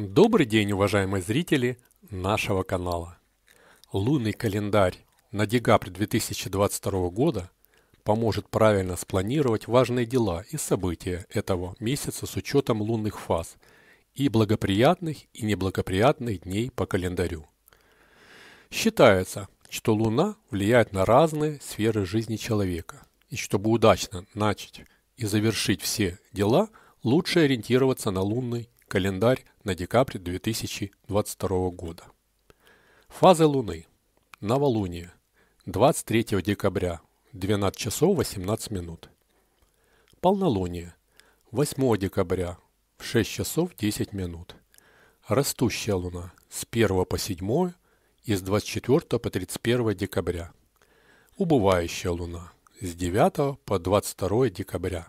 Добрый день, уважаемые зрители нашего канала. Лунный календарь на декабрь 2022 года поможет правильно спланировать важные дела и события этого месяца с учетом лунных фаз и благоприятных и неблагоприятных дней по календарю. Считается, что Луна влияет на разные сферы жизни человека, и чтобы удачно начать и завершить все дела, лучше ориентироваться на лунный Календарь на декабрь 2022 года. Фазы Луны. Новолуние. 23 декабря. 12 часов 18 минут. Полнолуние. 8 декабря. В 6 часов 10 минут. Растущая Луна. С 1 по 7 и с 24 по 31 декабря. Убывающая Луна. С 9 по 22 декабря.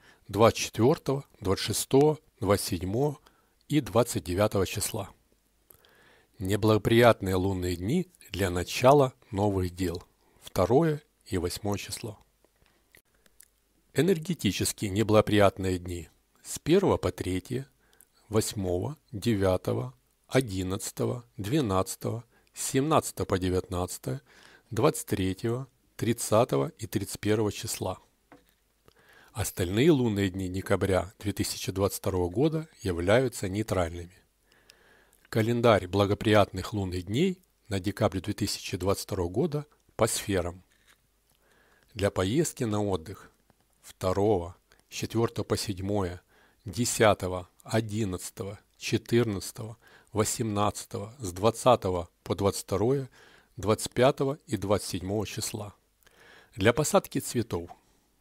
24, 26, 27 и 29 числа. Неблагоприятные лунные дни для начала новых дел. 2 и 8 число. Энергетически неблагоприятные дни с 1 по 3, 8, 9, 11, 12, 17 по 19, 23, 30 и 31 числа. Остальные лунные дни декабря 2022 года являются нейтральными. Календарь благоприятных лунных дней на декабрь 2022 года по сферам. Для поездки на отдых 2, 4 по 7, 10, 11, 14, 18, с 20 по 22, 25 и 27 числа. Для посадки цветов –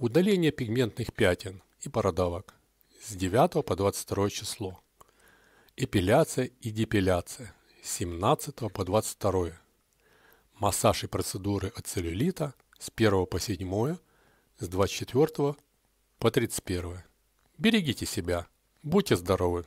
Удаление пигментных пятен и бородавок с 9 по 22 число. Эпиляция и депиляция с 17 по 22. Массаж и процедуры от целлюлита с 1 по 7, с 24 по 31. Берегите себя, будьте здоровы!